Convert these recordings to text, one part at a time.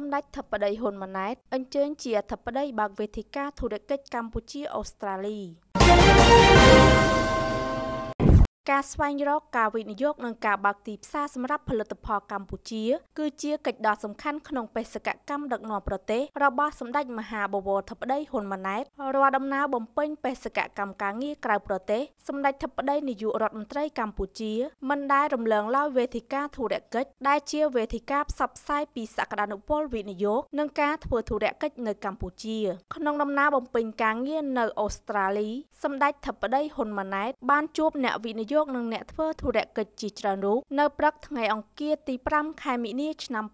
សម្ដេចធិបតីហ៊ុនម៉ាណែតអញ្ជើញជាអធិបតីបើកវេទិកាធុរកិច្ចកម្ពុជាអូស្ត្រាលី។ការស្វែងរកការវិនិយោគនិងការបើកទីផ្សារសម្រាប់ផលិតផលកម្ពុជាគឺជាកិច្ចដ៏សំខាន់ក្នុងបេសកកម្មដឹកនាំប្រទេសរបស់សម្ដេចមហាបវរធិបតីហ៊ុនម៉ាណែតរាល់ដំណើរបំពេញបេសកកម្មការងារក្រៅប្រទេសសម្ដេចធិបតីនាយករដ្ឋមន្ត្រីកម្ពុជាមិនដែលរំលងឡើយវេទិកាធុរកិច្ចដែលជាវេទិកាផ្សព្វផ្សាយពីសក្តានុពលវិនិយោគនិងការធ្វើធុរកិច្ចនៅកម្ពុជាក្នុងដំណើរបំពេញការងារនៅអូស្ត្រាលីសម្ដេចធិបតីហ៊ុនម៉ាណែតបានជួបអ្នកវិនិយោគយោគនឹងអ្នកធ្វើធុរកិច្ចជាច្រើនរូបនៅព្រឹកថ្ងៃអង្គារទី5ខែមិនិនាឆ្នាំ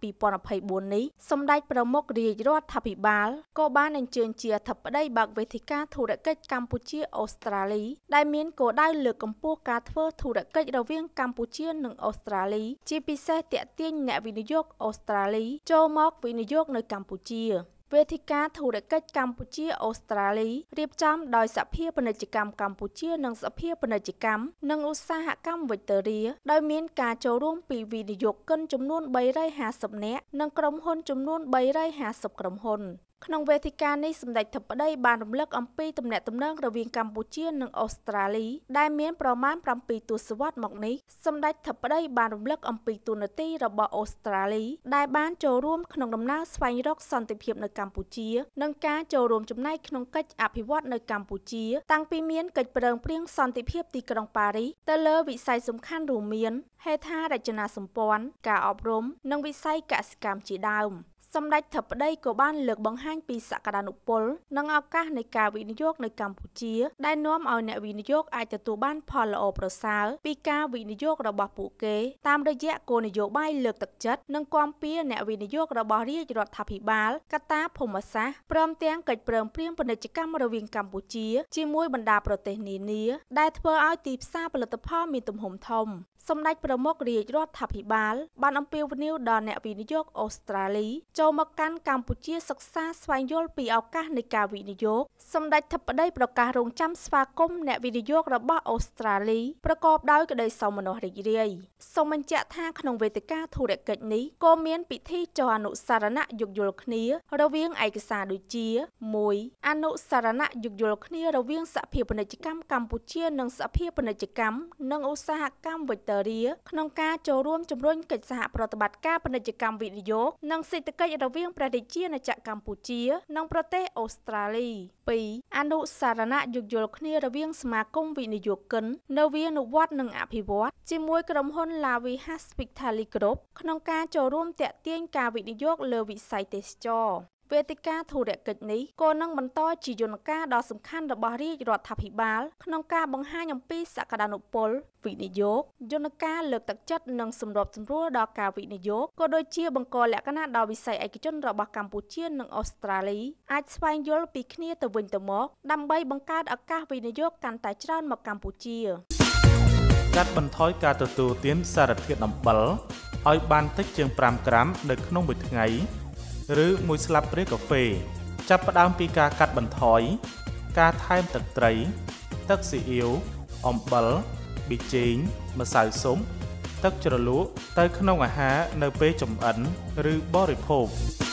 2024នេះសម្ដេចប្រមុខរាជរដ្ឋាភិបាលក៏បានអញ្ជើញជាអធិបតីបើកវេទិកាធុរកិច្ចកម្ពុជាអូស្ត្រាលីដែលមានគោលដៅលើកកម្ពស់ការធ្វើធុរកិច្ចរវាងកម្ពុជានិងអូស្ត្រាលីជាពិសេសតាក់ទាញអ្នកវិនិយោគអូស្ត្រាលី ចូលមកវិនិយោគនៅ កម្ពុជាវេទិកាធុរកិច្ចកម្ពុជាអូស្ត្រាលីរៀបចំដោយសភាពាណិជ្ជកម្មកម្ពុជានិងសភាពាណិជ្ជកម្មនិងឧស្សាហកម្មវិទូរីដោយមានការចូលរួមពីវិនិយោគិនចំនួន350នាក់ និងក្រុមហ៊ុនចំនួន350ក្រុមហ៊ុនក្នុងវេទិកានេះសម្ដេចធិបតីបានរំលឹកអំពីទំនាក់ទំនងរវាងកម្ពុជានិងអូស្ត្រាលីដែលមានប្រមាណ7ទសវត្សរ៍មកនេះសម្ដេចធិបតី បានរំលឹកអំពីទូនាទីរបស់អូស្ត្រាលី ដែលបានចូលរួមក្នុងដំណើរស្វែងរក សន្តិភាពនៅកម្ពុជានិងការចូលរួមចំណែកក្នុងកិច្ចអភិវឌ្ឍនៅកម្ពុជា តាំងពីមានកិច្ចប្រឹងប្រែងសន្តិភាពទីក្រុងប៉ារីសទៅលើវិស័យសំខាន់រួមមានហេដ្ឋារចនាសម្ព័ន្ធការអប់រំនិងវិស័យកសិកម្មជាដើម។សម្ដេចធិបតីក៏បានលើកបង្ហាញពីសក្តានុពលនិងឱកាសនៃការវិនិយោគនៅកម្ពុជា ដែលនាំឲ្យអ្នកវិនិយោគអាចទទួលបានផលល្អប្រសើរពីការវិនិយោគរបស់ពួកគេតាមរយៈគោលនយោបាយលើកទឹកចិត្តនិងគាំពៀអ្នកវិនិយោគរបស់រាជរដ្ឋាភិបាលកតាភូមិសាស្ត្រព្រមទាំងកិច្ចព្រមព្រៀងពាណិជ្ជកម្មរវាងកម្ពុជា ជាមួយបណ្ដាប្រទេសនានា ដែលធ្វើឲ្យទីផ្សារផលិតផលមានទំហំធំសម្ដេចប្រមុខរាជរដ្ឋាភិបាល បានអំពាវនាវដល់អ្នកវិនិយោគអូស្ត្រាលី ចូលមកកាន់កម្ពុជាសិក្សាស្វែងយល់ពីឱកាសនៃការវិនិយោគសម្ដេចធិបតីប្រកាសរងចាំស្វាគមន៍អ្នកវិនិយោគរបស់អូស្ត្រាលីប្រកបដោយក្តីសោមនស្សរីករាយសូមបញ្ជាក់ថាក្នុងវេទិកាធុរកិច្ចនេះក៏មានពិធីចុះអនុសារណៈយោគយល់គ្នារវាងឯកសារដូចជា1អនុសារណៈយោគយល់គ្នារវាងសហភាពពាណិជ្ជកម្មកម្ពុជានិងសហភាពពាណិជ្ជកម្មនិងឧស្សាហកម្មវិទ្យាសេរីក្នុងការចូលរួមជំរុញកិច្ចសហប្រតិបត្តិការពាណិជ្ជកម្មវិនិយោគនិងសេដ្ឋកិច្ចរវាងព្រះរាជាណាចក្រកម្ពុជា និងប្រទេសអូស្ត្រាលី2អនុសារណៈយោគយល់គ្នារវាងសមាគមវិនិយោគិននៅវានុវត្តនិងអភិវឌ្ឍជាមួយក្រុមហ៊ុន Lavi Hospitality Group ក្នុងការចូលរួមតាក់ទាញការវិនិយោគលើវិស័យទេសចរវេទិកាធុរកិច្ចនេះក៏នឹងបន្តជាយន្តការដ៏សំខាន់របស់រាជរដ្ឋាភិបាលក្នុងការបង្ហាញអំពីសក្តានុពល វិនិយោគយន្តការលើកទឹកចិត្តនិងសម្របសម្រួលដល់ការវិនិយោគក៏ដូចជា បង្កលក្ខណៈដល់វិស័យឯកជន របស់កម្ពុជានិងអូស្ត្រាលីអាចស្វែងយល់ពីគ្នាទៅវិញទៅមក ដើម្បីបង្កើតឱកាសវិនិយោគកាន់តែច្រើនមកកម្ពុជាកាត់បន្ថយការទទួលទានសារធាតុអំបិលឲ្យបានតិចជាង5ក្រាមនៅក្នុងមួយថ្ងៃឬមួយស្លាបព្រាកាហ្វេចាប់ផ្ដើមពីការកាត់បន្ថយការថែមទឹកត្រីទឹកស៊ីអ៊ីវអំបិលប៊ីចេងម្សៅស៊ុបទឹកជ្រលក់ទៅក្នុងអាហារនៅពេលចម្អិន ឬបរិភោគ។